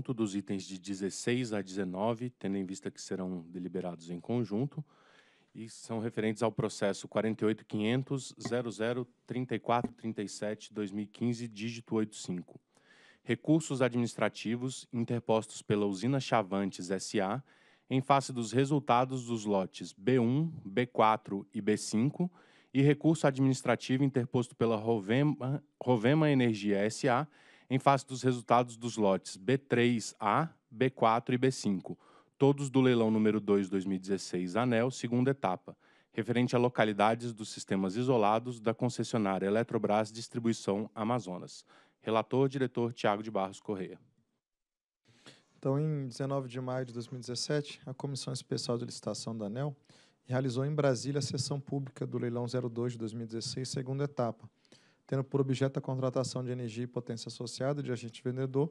conjunto dos itens de 16 a 19, tendo em vista que serão deliberados em conjunto, e são referentes ao processo 48.500.003437-2015, dígito 85. Recursos administrativos interpostos pela usina Chavantes SA em face dos resultados dos lotes B1, B4 e B5 e recurso administrativo interposto pela Rovema, Rovema Energia SA em face dos resultados dos lotes B3A, B4 e B5, todos do leilão número 2 2016 ANEL, segunda etapa, referente a localidades dos sistemas isolados da concessionária Eletrobras Distribuição Amazonas. Relator, diretor Tiago de Barros Correia. Então, em 19 de maio de 2017, a Comissão Especial de Licitação da ANEL realizou em Brasília a sessão pública do leilão 02 de 2016, segunda etapa, tendo por objeto a contratação de energia e potência associada de agente vendedor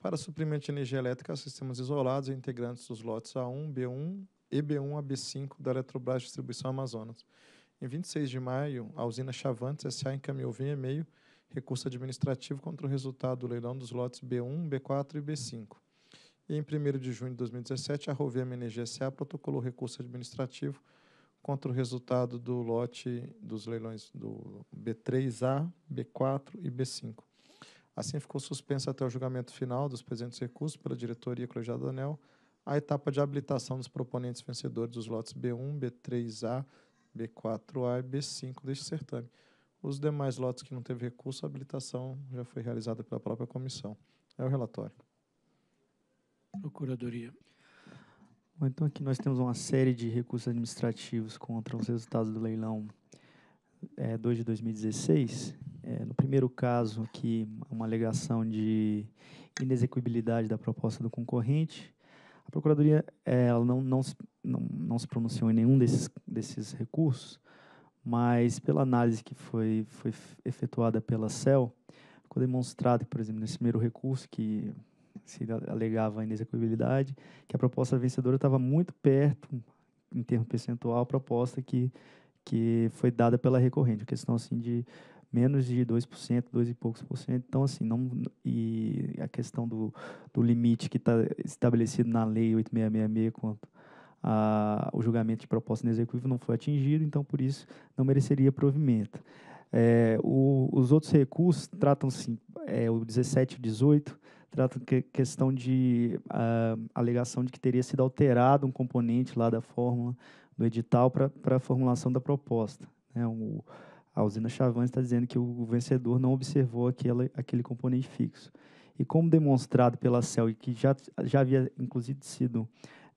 para suprimento de energia elétrica a sistemas isolados e integrantes dos lotes A1, B1, EB1 a B5 da Eletrobras Distribuição Amazonas. Em 26 de maio, a usina Chavantes SA encaminhou via e-mail recurso administrativo contra o resultado do leilão dos lotes B1, B4 e B5. E em 1 de junho de 2017, a Rovia Energia SA protocolou recurso administrativo contra o resultado do lote dos leilões do B3A, B4 e B5. Assim ficou suspensa até o julgamento final dos presentes recursos pela diretoria colegiada da ANEL a etapa de habilitação dos proponentes vencedores dos lotes B1, B3A, B4A e B5 deste certame. Os demais lotes que não teve recurso, a habilitação já foi realizada pela própria comissão. É o relatório. Procuradoria. Bom, então aqui nós temos uma série de recursos administrativos contra os resultados do leilão é, 2 de 2016. É, no primeiro caso, aqui, uma alegação de inexequibilidade da proposta do concorrente. A Procuradoria é, ela não, não, não, não se pronunciou em nenhum desses, desses recursos, mas pela análise que foi, foi efetuada pela CEL, ficou demonstrado, por exemplo, nesse primeiro recurso, que se alegava a inexequibilidade, que a proposta vencedora estava muito perto, em termos percentual, a proposta que, que foi dada pela recorrente, questão assim de menos de 2%, 2 e poucos por cento. Então, assim, não, e a questão do, do limite que está estabelecido na lei 8666 quanto a, o julgamento de proposta inexecuível não foi atingido, então, por isso, não mereceria provimento. É, o, os outros recursos tratam-se, é, o 17 e 18, trata que, questão de uh, alegação de que teria sido alterado um componente lá da fórmula do edital para a formulação da proposta. Né? O, a usina Chavan está dizendo que o vencedor não observou aquele, aquele componente fixo. E como demonstrado pela CEL, e que já, já havia inclusive sido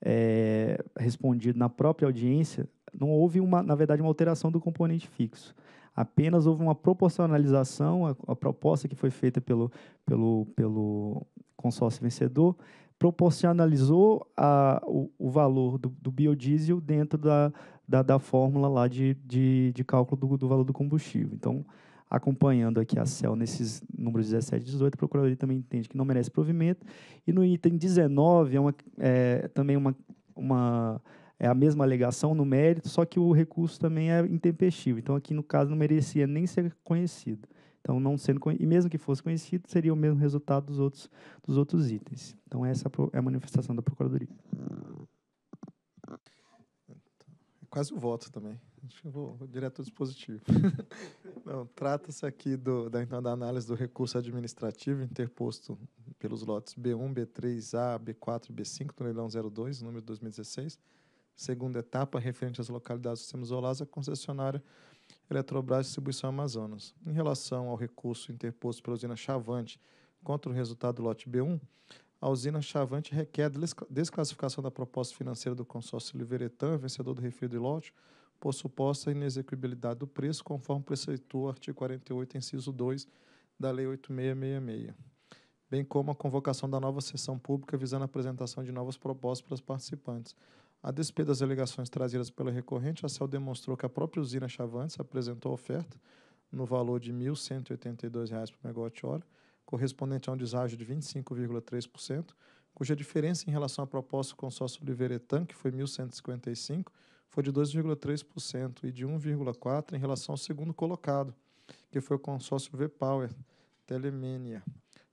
é, respondido na própria audiência, não houve, uma, na verdade, uma alteração do componente fixo. Apenas houve uma proporcionalização, a, a proposta que foi feita pelo, pelo, pelo consórcio vencedor proporcionalizou a, o, o valor do, do biodiesel dentro da, da, da, fórmula lá de, de, de cálculo do, do valor do combustível. Então, acompanhando aqui a CEL nesses números 17 e 18, a Procuradoria também entende que não merece provimento. E no item 19, é, uma, é também uma, uma é a mesma alegação no mérito, só que o recurso também é intempestivo. Então, aqui no caso, não merecia nem ser conhecido. Então, não sendo e mesmo que fosse conhecido, seria o mesmo resultado dos outros, dos outros itens. Então, essa é a é manifestação da Procuradoria. É quase o voto também. Acho que eu vou, vou direto ao dispositivo. não, trata-se aqui do, da, então, da análise do recurso administrativo interposto pelos lotes B1, B3A, B4 e B5 do leilão 02, número 2016 Segunda etapa, referente às localidades do sistema a concessionária Eletrobras Distribuição Amazonas. Em relação ao recurso interposto pela usina Chavante contra o resultado do lote B1, a usina Chavante requer desclassificação da proposta financeira do consórcio Liveretan, vencedor do referido lote, por suposta inexequibilidade do preço, conforme preceitou o artigo 48, inciso 2 da Lei 8666, bem como a convocação da nova sessão pública visando a apresentação de novas propostas para os participantes. A despeito das alegações trazidas pela recorrente, a CEL demonstrou que a própria usina Chavantes apresentou oferta no valor de R$ 1.182 por megawatt-hora, correspondente a um deságio de 25,3%, cuja diferença em relação à proposta do consórcio Liveretan, que foi 1.155, foi de 2,3% e de 1,4% em relação ao segundo colocado, que foi o consórcio V-Power Telemenia,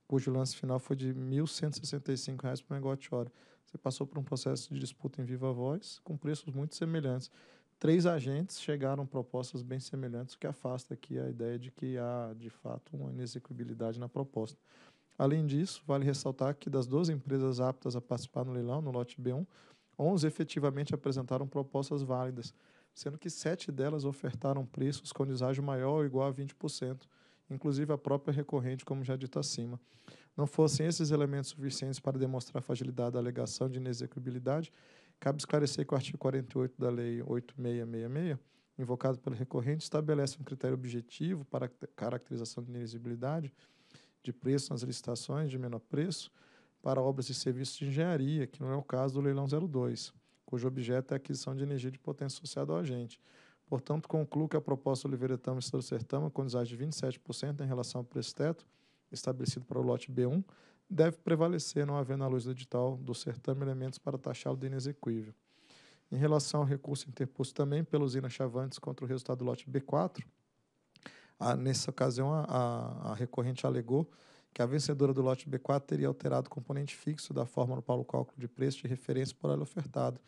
cujo lance final foi de R$ 1.165 por megawatt-hora. Você passou por um processo de disputa em viva voz, com preços muito semelhantes. Três agentes chegaram propostas bem semelhantes, o que afasta aqui a ideia de que há, de fato, uma inexequibilidade na proposta. Além disso, vale ressaltar que das 12 empresas aptas a participar no leilão, no lote B1, 11 efetivamente apresentaram propostas válidas, sendo que sete delas ofertaram preços com deságio maior ou igual a 20%, inclusive a própria recorrente, como já dito acima não fossem esses elementos suficientes para demonstrar a fragilidade da alegação de inexequibilidade, cabe esclarecer que o artigo 48 da Lei 8666, invocado pelo recorrente, estabelece um critério objetivo para a caracterização de inexigibilidade de preço nas licitações de menor preço para obras e serviços de engenharia, que não é o caso do leilão 02, cujo objeto é a aquisição de energia de potência associada ao agente. Portanto, concluo que a proposta do Oliveira Tama e Sertama, com desagem de 27% em relação ao preço teto, estabelecido para o lote B1 deve prevalecer, não havendo à luz do edital do certame elementos para taxá-lo de inexequível. Em relação ao recurso interposto também pela usina Chavantes contra o resultado do lote B4, a, nessa ocasião a, a, a recorrente alegou que a vencedora do lote B4 teria alterado o componente fixo da fórmula para o cálculo de preço de referência por ela ofertado,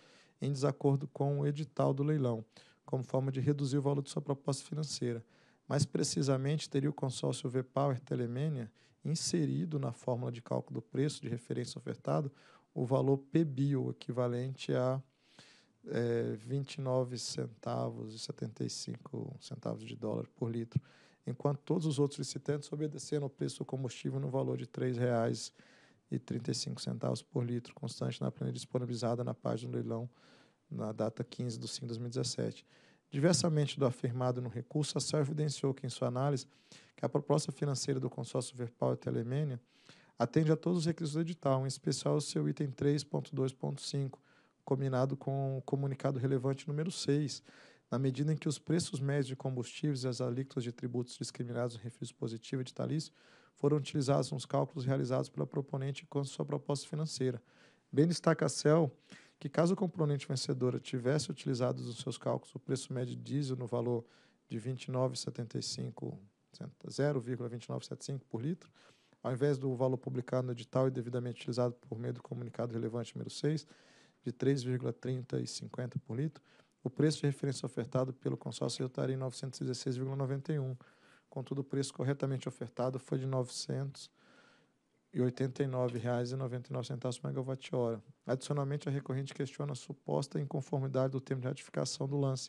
em desacordo com o edital do leilão, como forma de reduzir o valor de sua proposta financeira. Mais precisamente, teria o consórcio V-Power Telemênia inserido na fórmula de cálculo do preço de referência ofertado o valor PBio, equivalente a é, 29 centavos e 75 centavos de dólar por litro, enquanto todos os outros licitantes obedeceram ao preço do combustível no valor de R$ 3,35 por litro, constante na planilha disponibilizada na página do leilão na data 15 de 5 de 2017. Diversamente do afirmado no recurso, a CEL evidenciou que, em sua análise, que a proposta financeira do consórcio Verpal e Telemênia atende a todos os requisitos do edital, em especial o seu item 3.2.5, combinado com o comunicado relevante número 6, na medida em que os preços médios de combustíveis e as alíquotas de tributos discriminados no refis positivo editalício foram utilizados nos cálculos realizados pela proponente quanto à sua proposta financeira. Bem destaca a CEL que caso o componente vencedora tivesse utilizado nos seus cálculos o preço médio de diesel no valor de 0,2975 por litro, ao invés do valor publicado no edital e devidamente utilizado por meio do comunicado relevante número 6, de 3,3050 por litro, o preço de referência ofertado pelo consórcio estaria em 916,91. Contudo, o preço corretamente ofertado foi de 900 R$ 89,99 megawatt-hora. Adicionalmente, a recorrente questiona a suposta inconformidade do termo de ratificação do lance,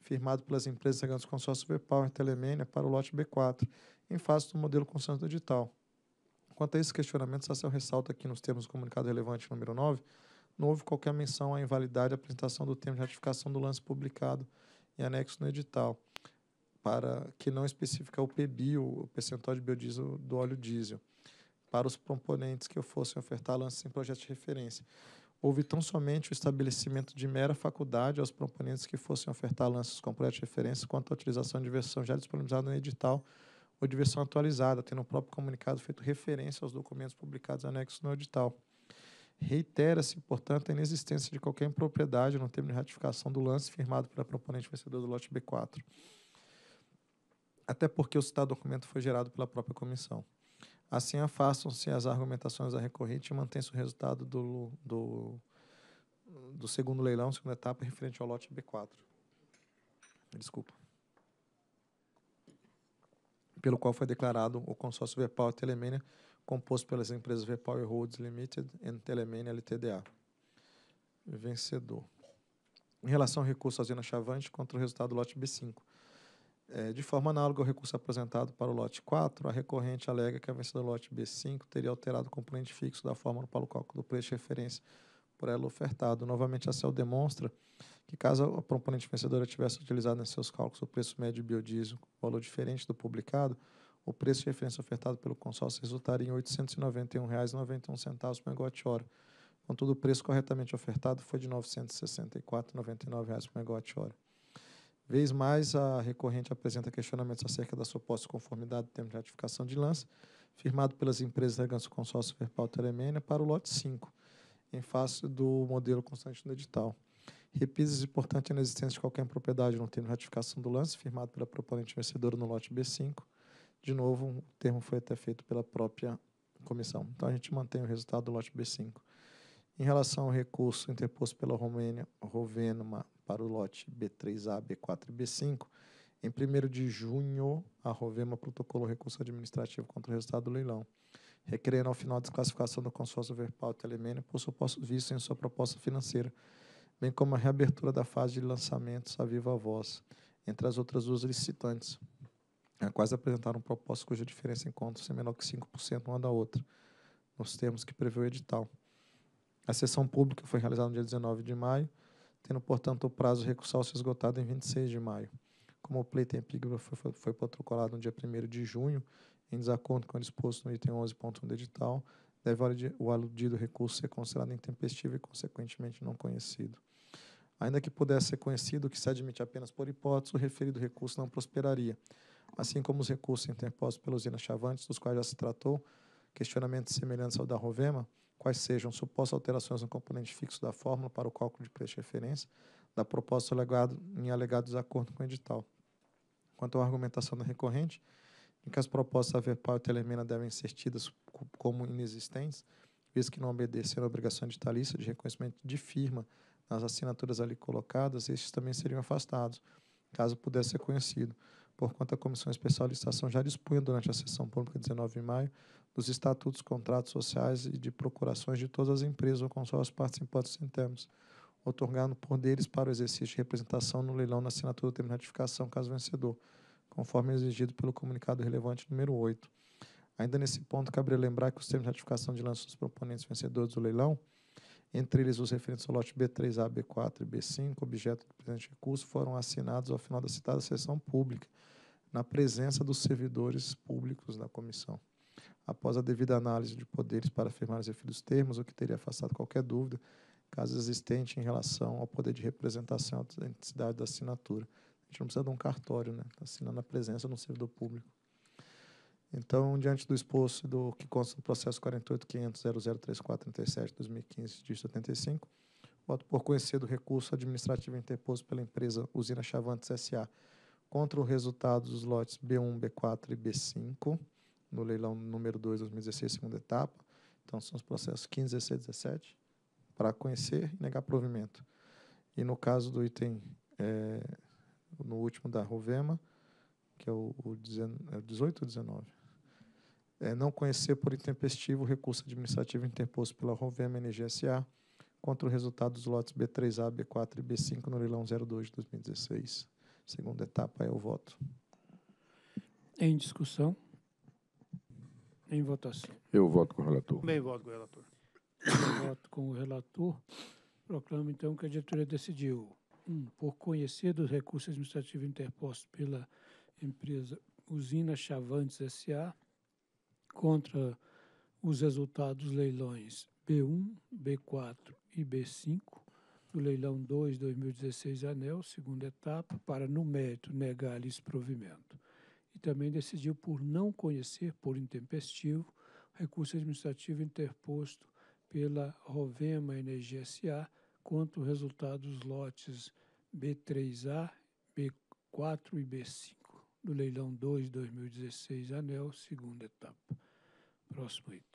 firmado pelas empresas integrantes do consórcio e Telemênia para o lote B4, em face do modelo consenso digital. Quanto a esses questionamentos, a CEL ressalta que, nos termos do comunicado relevante número 9, não houve qualquer menção à invalidade da apresentação do termo de ratificação do lance publicado em anexo no edital, para que não especifica o PBI, o percentual de biodiesel do óleo diesel para os proponentes que eu fosse ofertar lo em projeto de referência. Houve tão somente o estabelecimento de mera faculdade aos proponentes que fossem ofertar lances com projeto de referência quanto à utilização de versão já disponibilizada no edital ou de versão atualizada, tendo o próprio comunicado feito referência aos documentos publicados anexos no edital. Reitera-se, portanto, a inexistência de qualquer impropriedade no termo de ratificação do lance firmado pela proponente vencedora do lote B4. Até porque o citado documento foi gerado pela própria comissão. Assim afastam-se as argumentações da recorrente e mantém-se o resultado do, do, do segundo leilão, segunda etapa, referente ao lote B4. Desculpa. Pelo qual foi declarado o consórcio Vepal e composto pelas empresas Vepal e Roads Limited e Telemania LTDA. Vencedor. Em relação ao recurso à Zina Chavante, contra o resultado do lote B5 é, de forma análoga ao recurso apresentado para o lote 4, a recorrente alega que a vencedora do lote B5 teria alterado o componente fixo da fórmula para o cálculo do preço de referência por ela ofertado. Novamente, a CEL demonstra que, caso a proponente vencedora tivesse utilizado em seus cálculos o preço médio de biodiesel, valor diferente do publicado, o preço de referência ofertado pelo consórcio resultaria em R$ 891,91 por megawatt-hora. Contudo, o preço corretamente ofertado foi de R$ 964,99 por megawatt-hora. Vez mais, a recorrente apresenta questionamentos acerca da suposta conformidade do termo de ratificação de lance firmado pelas empresas da Ganso consórcio Verpal Telemênia para o lote 5, em face do modelo constante do edital. repisa importante na existência de qualquer propriedade no termo de ratificação do lance, firmado pela proponente vencedora no lote B5. De novo, o termo foi até feito pela própria comissão. Então, a gente mantém o resultado do lote B5. Em relação ao recurso interposto pela Romênia, Rovenuma para o lote B3A, B4 e B5. Em 1 de junho, a Rovema protocolou recurso administrativo contra o resultado do leilão, requerendo ao final a desclassificação do consórcio Verpal Telemênia por suposto vício em sua proposta financeira, bem como a reabertura da fase de lançamentos à viva voz, entre as outras duas licitantes, a quais apresentaram propostas cuja diferença em contas é menor que 5% uma da outra, nos termos que prevê o edital. A sessão pública foi realizada no dia 19 de maio, tendo, portanto, o prazo recursal se esgotado em 26 de maio. Como o pleito em epígrafe foi, foi protocolado no dia 1 de junho, em desacordo com o disposto no item 11.1 do edital, deve o aludido recurso ser considerado intempestivo e, consequentemente, não conhecido. Ainda que pudesse ser conhecido que se admite apenas por hipótese, o referido recurso não prosperaria. Assim como os recursos interpostos pela usina Chavantes, dos quais já se tratou, questionamentos semelhantes ao da Rovema, quais sejam supostas alterações no componente fixo da fórmula para o cálculo de preço de referência da proposta alegado, em alegado desacordo com o edital. Quanto à argumentação da recorrente, em que as propostas Averpal e Telemena devem ser tidas como inexistentes, visto que não obedecem à obrigação editalista de reconhecimento de firma nas assinaturas ali colocadas, estes também seriam afastados, caso pudesse ser conhecido, Por conta a Comissão Especial de Licitação já dispunha durante a sessão pública 19 de maio dos estatutos, contratos sociais e de procurações de todas as empresas ou consórcios participantes internos, otorgando poderes para o exercício de representação no leilão na assinatura do termo de ratificação, caso vencedor, conforme exigido pelo comunicado relevante número 8. Ainda nesse ponto, cabe lembrar que os termos de ratificação de lanços dos proponentes vencedores do leilão, entre eles os referentes ao lote B3A, B4 e B5, objeto do presente recurso, foram assinados ao final da citada sessão pública, na presença dos servidores públicos da comissão após a devida análise de poderes para afirmar os efeitos termos, o que teria afastado qualquer dúvida, caso existente, em relação ao poder de representação e autenticidade da assinatura. A gente não precisa de um cartório, né? Está assinando a presença de um servidor público. Então, diante do exposto do que consta do processo 48.500.003437-2015, de 75, voto por conhecer do recurso administrativo interposto pela empresa Usina Chavantes S.A. contra o resultado dos lotes B1, B4 e B5, no leilão número 2, 2016, segunda etapa. Então, são os processos 15, 16, 17, para conhecer e negar provimento. E no caso do item, é, no último da Rovema, que é o, o 18 é ou 19, é não conhecer por intempestivo o recurso administrativo interposto pela Rovema NGSA contra o resultado dos lotes B3A, B4 e B5 no leilão 02 de 2016. Segunda etapa é o voto. Em discussão? Em votação. Eu voto com o relator. Também voto com o relator. Eu voto com o relator. Proclamo, então, que a diretoria decidiu, um, por conhecer dos recursos administrativos interpostos pela empresa Usina Chavantes S.A. contra os resultados leilões B1, B4 e B5 do leilão 2 2016 ANEL, segunda etapa, para, no mérito, negar-lhes provimento e também decidiu por não conhecer, por intempestivo, recurso administrativo interposto pela Rovema Energia SA quanto o resultado dos lotes B3A, B4 e B5 do leilão 2 2016, anel, segunda etapa. Próximo item.